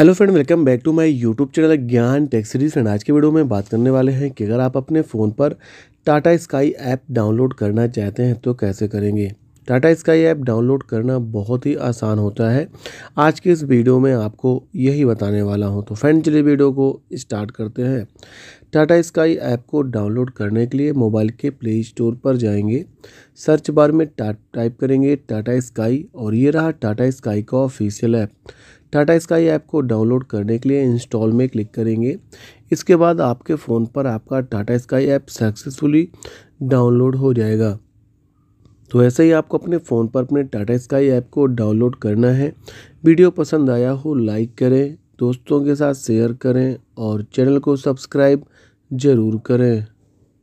hello friend welcome back to my YouTube channel Gyan tech series friend आज के video में बात करने वाले हैं कि अगर आप अपने फ़ोन पर टाटा स्काई ऐप डाउनलोड करना चाहते हैं तो कैसे करेंगे टाटा स्काई ऐप डाउनलोड करना बहुत ही आसान होता है आज की इस वीडियो में आपको यही बताने वाला हूँ तो फ्रेंड चलिए वीडियो को स्टार्ट करते हैं टाटा स्काई ऐप को डाउनलोड करने के लिए मोबाइल के प्ले स्टोर पर जाएंगे सर्च बार में टाइप करेंगे टाटा स्काई और ये रहा टाटा स्काई का official app Tata Sky app को डाउनलोड करने के लिए इंस्टॉल में क्लिक करेंगे इसके बाद आपके फ़ोन पर आपका Tata Sky app successfully download हो जाएगा तो ऐसे ही आपको अपने फ़ोन पर अपने टाटा स्काई ऐप को डाउनलोड करना है वीडियो पसंद आया हो लाइक करें दोस्तों के साथ शेयर करें और चैनल को सब्सक्राइब ज़रूर करें